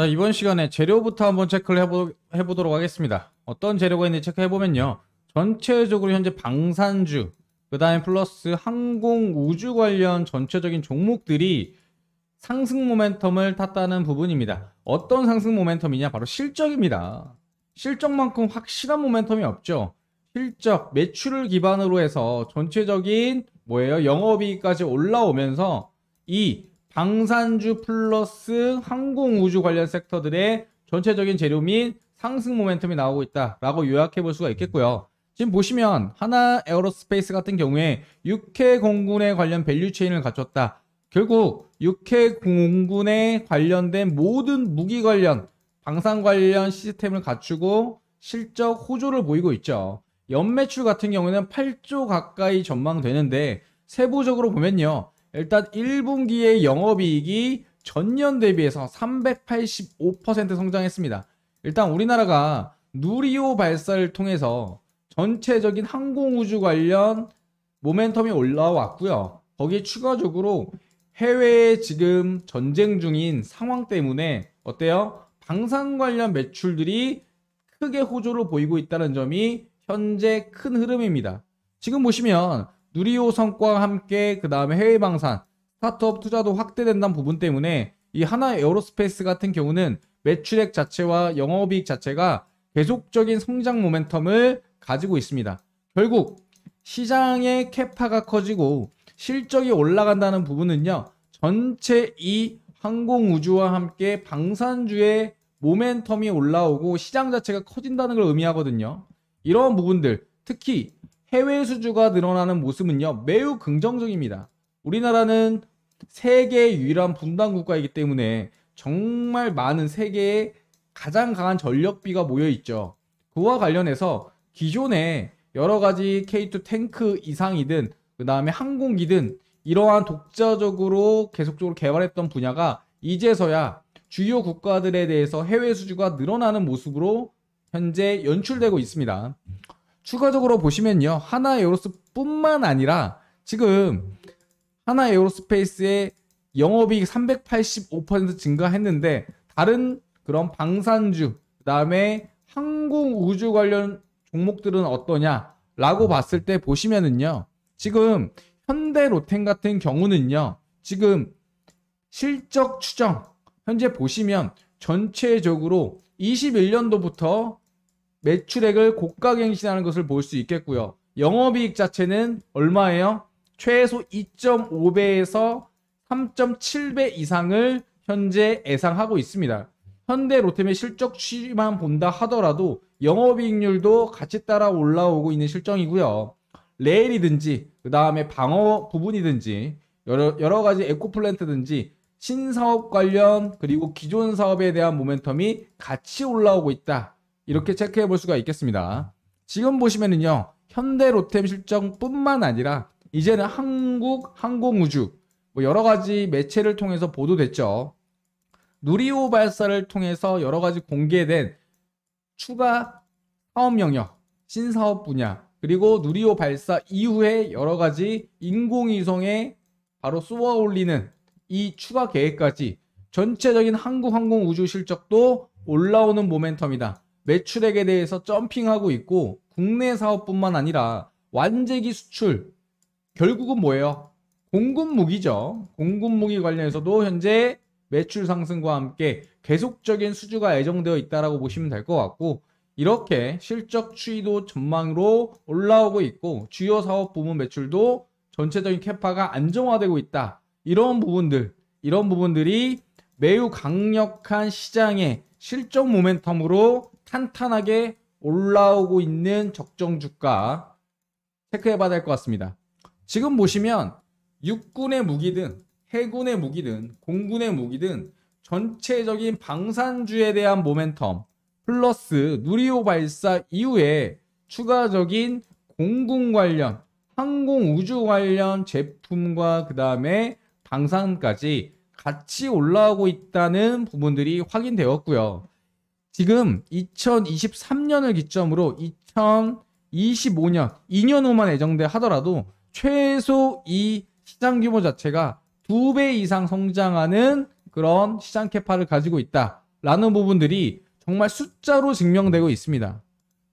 자, 이번 시간에 재료부터 한번 체크를 해보, 해보도록 하겠습니다. 어떤 재료가 있는지 체크해보면요. 전체적으로 현재 방산주, 그 다음에 플러스 항공 우주 관련 전체적인 종목들이 상승 모멘텀을 탔다는 부분입니다. 어떤 상승 모멘텀이냐? 바로 실적입니다. 실적만큼 확실한 모멘텀이 없죠. 실적, 매출을 기반으로 해서 전체적인 뭐예요? 영업이익까지 올라오면서 이 방산주 플러스 항공우주 관련 섹터들의 전체적인 재료 및 상승 모멘텀이 나오고 있다라고 요약해 볼 수가 있겠고요. 지금 보시면 하나 에어로스페이스 같은 경우에 육해 공군에 관련 밸류 체인을 갖췄다. 결국 육해 공군에 관련된 모든 무기 관련 방산 관련 시스템을 갖추고 실적 호조를 보이고 있죠. 연매출 같은 경우에는 8조 가까이 전망되는데 세부적으로 보면요. 일단 1분기의 영업이익이 전년 대비해서 385% 성장했습니다. 일단 우리나라가 누리호 발사를 통해서 전체적인 항공우주 관련 모멘텀이 올라왔고요. 거기에 추가적으로 해외에 지금 전쟁 중인 상황 때문에 어때요? 방산 관련 매출들이 크게 호조를 보이고 있다는 점이 현재 큰 흐름입니다. 지금 보시면 누리호 성과와 함께 그 다음에 해외 방산, 스타트업 투자도 확대된다는 부분 때문에 이 하나 의 에어로스페이스 같은 경우는 매출액 자체와 영업이익 자체가 계속적인 성장 모멘텀을 가지고 있습니다. 결국 시장의 캐파가 커지고 실적이 올라간다는 부분은요. 전체 이 항공우주와 함께 방산주의 모멘텀이 올라오고 시장 자체가 커진다는 걸 의미하거든요. 이런 부분들 특히 해외 수주가 늘어나는 모습은요 매우 긍정적입니다. 우리나라는 세계 유일한 분단 국가이기 때문에 정말 많은 세계의 가장 강한 전력비가 모여 있죠. 그와 관련해서 기존에 여러 가지 K2 탱크 이상이든 그 다음에 항공기든 이러한 독자적으로 계속적으로 개발했던 분야가 이제서야 주요 국가들에 대해서 해외 수주가 늘어나는 모습으로 현재 연출되고 있습니다. 추가적으로 보시면요. 하나 에어로스뿐만 아니라 지금 하나 에어로스페이스의 영업이익 385% 증가했는데 다른 그런 방산주 그다음에 항공 우주 관련 종목들은 어떠냐라고 봤을 때 보시면은요. 지금 현대로템 같은 경우는요. 지금 실적 추정 현재 보시면 전체적으로 21년도부터 매출액을 고가갱신하는 것을 볼 수 있겠고요. 영업이익 자체는 얼마예요? 최소 2.5배에서 3.7배 이상을 현재 예상하고 있습니다. 현대 로템의 실적 추이만 본다 하더라도 영업이익률도 같이 따라 올라오고 있는 실정이고요. 레일이든지 그 다음에 방어 부분이든지 여러, 여러 가지 에코플랜트든지 신사업 관련 그리고 기존 사업에 대한 모멘텀이 같이 올라오고 있다. 이렇게 체크해 볼 수가 있겠습니다. 지금 보시면은요. 현대 로템 실적뿐만 아니라 이제는 한국 항공우주 뭐 여러 가지 매체를 통해서 보도됐죠. 누리호 발사를 통해서 여러 가지 공개된 추가 사업 영역, 신사업 분야, 그리고 누리호 발사 이후에 여러 가지 인공위성에 바로 쏘아 올리는 이 추가 계획까지 전체적인 한국 항공 우주 실적도 올라오는 모멘텀이다. 매출액에 대해서 점핑하고 있고 국내 사업뿐만 아니라 완제기 수출 결국은 뭐예요? 공급무기죠. 공급무기 관련해서도 현재 매출 상승과 함께 계속적인 수주가 예정되어 있다라고 보시면 될 것 같고 이렇게 실적 추이도 전망으로 올라오고 있고 주요 사업 부문 매출도 전체적인 캐파가 안정화되고 있다. 이런 부분들, 이런 부분들이 매우 강력한 시장의 실적 모멘텀으로 탄탄하게 올라오고 있는 적정 주가 체크해 봐야 될것 같습니다. 지금 보시면 육군의 무기든 해군의 무기든 공군의 무기든 전체적인 방산주에 대한 모멘텀 플러스 누리호 발사 이후에 추가적인 공군 관련 항공 우주 관련 제품과 그 다음에 방산까지 같이 올라오고 있다는 부분들이 확인되었고요. 지금 2023년을 기점으로 2025년 2년 후만 예정돼 하더라도 최소 이 시장 규모 자체가 두 배 이상 성장하는 그런 시장 캐파를 가지고 있다라는 부분들이 정말 숫자로 증명되고 있습니다.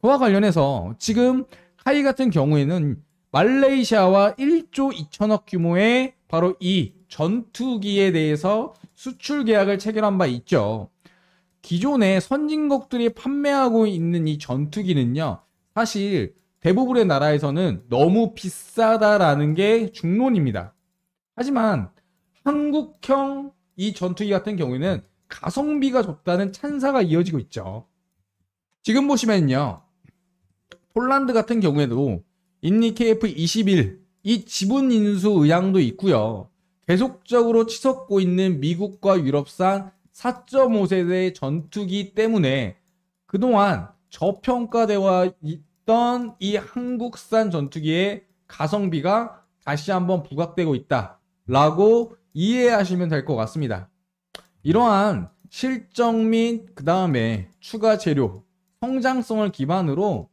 그와 관련해서 지금 하이 같은 경우에는 말레이시아와 1조 2천억 규모의 바로 이 전투기에 대해서 수출 계약을 체결한 바 있죠. 기존에 선진국들이 판매하고 있는 이 전투기는요, 사실 대부분의 나라에서는 너무 비싸다라는 게 중론입니다. 하지만 한국형 이 전투기 같은 경우에는 가성비가 좋다는 찬사가 이어지고 있죠. 지금 보시면요. 폴란드 같은 경우에도 인니 KF-21 이 지분 인수 의향도 있고요. 계속적으로 치솟고 있는 미국과 유럽산 4.5세대 전투기 때문에 그동안 저평가되어 있던 이 한국산 전투기의 가성비가 다시 한번 부각되고 있다 라고 이해하시면 될 것 같습니다 이러한 실적 및 그 다음에 추가 재료 성장성을 기반으로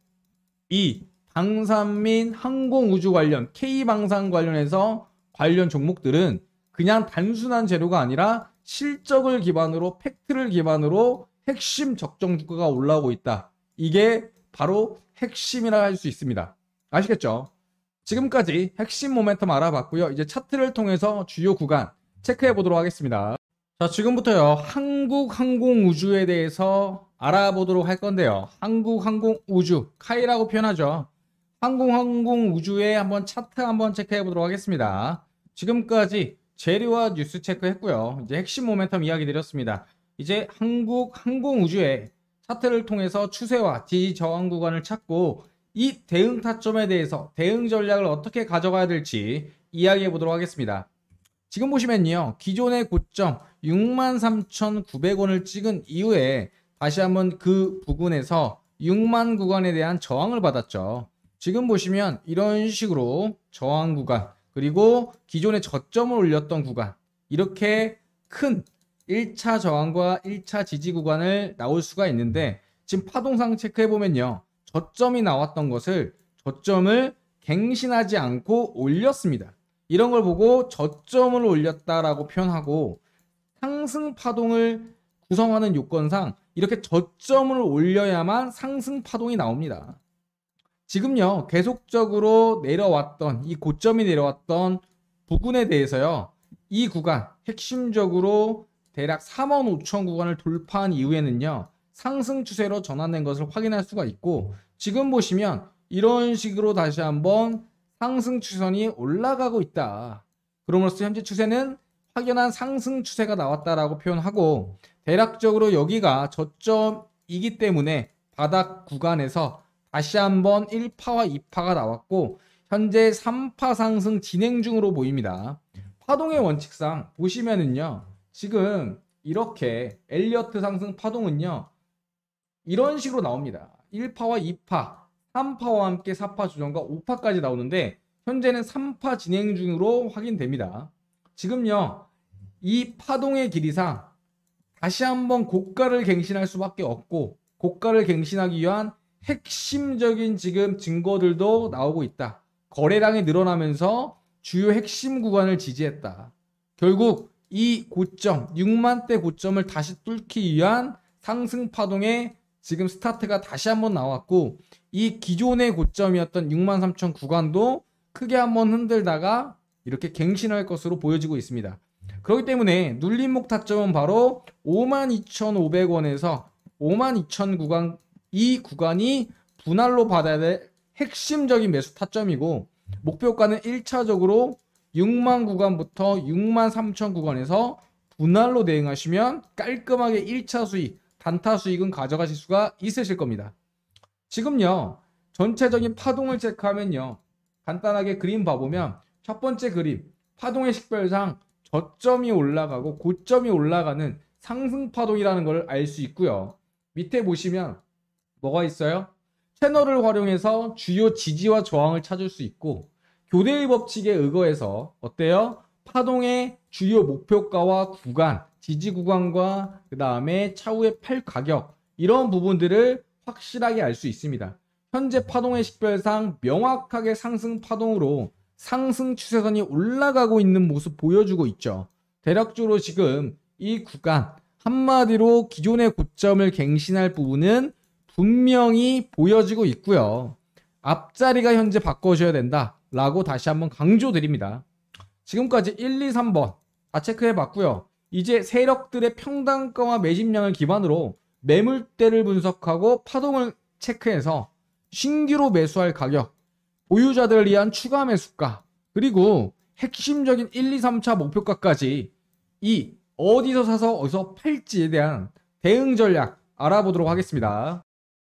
이 방산 및 항공우주 관련 K방산 관련해서 관련 종목들은 그냥 단순한 재료가 아니라 실적을 기반으로 팩트를 기반으로 핵심 적정 주가가 올라오고 있다. 이게 바로 핵심이라 할 수 있습니다. 아시겠죠? 지금까지 핵심 모멘텀 알아봤고요. 이제 차트를 통해서 주요 구간 체크해 보도록 하겠습니다. 자, 지금부터요. 한국 항공 우주에 대해서 알아보도록 할 건데요. 한국 항공 우주, 카이라고 표현하죠. 한국 항공 우주에 한번 차트 한번 체크해 보도록 하겠습니다. 지금까지 재료와 뉴스 체크했고요. 이제 핵심 모멘텀 이야기 드렸습니다. 이제 한국 항공우주의 차트를 통해서 추세와 디저항 구간을 찾고 이 대응 타점에 대해서 대응 전략을 어떻게 가져가야 될지 이야기해 보도록 하겠습니다. 지금 보시면요. 기존의 고점 63,900원을 찍은 이후에 다시 한번 그 부근에서 6만 구간에 대한 저항을 받았죠. 지금 보시면 이런 식으로 저항 구간 그리고 기존에 저점을 올렸던 구간 이렇게 큰 1차 저항과 1차 지지 구간을 나올 수가 있는데 지금 파동상 체크해보면요 저점이 나왔던 것을 저점을 갱신하지 않고 올렸습니다 이런 걸 보고 저점을 올렸다라고 표현하고 상승 파동을 구성하는 요건상 이렇게 저점을 올려야만 상승 파동이 나옵니다 지금요 계속적으로 내려왔던 이 고점이 내려왔던 부근에 대해서요 이 구간 핵심적으로 대략 3원 5천 구간을 돌파한 이후에는요 상승 추세로 전환된 것을 확인할 수가 있고 지금 보시면 이런 식으로 다시 한번 상승 추선이 올라가고 있다 그러므로써 현재 추세는 확연한 상승 추세가 나왔다라고 표현하고 대략적으로 여기가 저점이기 때문에 바닥 구간에서 다시 한번 1파와 2파가 나왔고 현재 3파 상승 진행 중으로 보입니다. 파동의 원칙상 보시면은요. 지금 이렇게 엘리어트 상승 파동은요. 이런 식으로 나옵니다. 1파와 2파, 3파와 함께 4파 조정과 5파까지 나오는데 현재는 3파 진행 중으로 확인됩니다. 지금요. 이 파동의 길이상 다시 한번 고가를 갱신할 수밖에 없고 고가를 갱신하기 위한 핵심적인 지금 증거들도 나오고 있다. 거래량이 늘어나면서 주요 핵심 구간을 지지했다. 결국 이 고점, 6만대 고점을 다시 뚫기 위한 상승 파동에 지금 스타트가 다시 한번 나왔고 이 기존의 고점이었던 6만3천 구간도 크게 한번 흔들다가 이렇게 갱신할 것으로 보여지고 있습니다. 그렇기 때문에 눌림목 타점은 바로 5만2천5백원에서5만2천 구간 이 구간이 분할로 받아야 될 핵심적인 매수 타점이고 목표가는 1차적으로 6만 구간부터 6만 3천 구간에서 분할로 대응하시면 깔끔하게 1차 수익, 단타 수익은 가져가실 수가 있으실 겁니다. 지금요. 전체적인 파동을 체크하면요. 간단하게 그림 봐보면 첫 번째 그림, 파동의 식별상 저점이 올라가고 고점이 올라가는 상승 파동이라는 걸 알 수 있고요. 밑에 보시면 뭐가 있어요? 채널을 활용해서 주요 지지와 저항을 찾을 수 있고 교대의 법칙에 의거해서 어때요? 파동의 주요 목표가와 구간, 지지 구간과 그 다음에 차후의 팔 가격 이런 부분들을 확실하게 알 수 있습니다. 현재 파동의 식별상 명확하게 상승 파동으로 상승 추세선이 올라가고 있는 모습 보여주고 있죠. 대략적으로 지금 이 구간 한마디로 기존의 고점을 갱신할 부분은 분명히 보여지고 있고요. 앞자리가 현재 바꿔셔야 된다라고 다시 한번 강조드립니다. 지금까지 1, 2, 3번 다 체크해 봤고요. 이제 세력들의 평당가와 매집량을 기반으로 매물대를 분석하고 파동을 체크해서 신규로 매수할 가격, 보유자들을 위한 추가 매수가, 그리고 핵심적인 1, 2, 3차 목표가까지 이 어디서 사서 어디서 팔지에 대한 대응 전략 알아보도록 하겠습니다.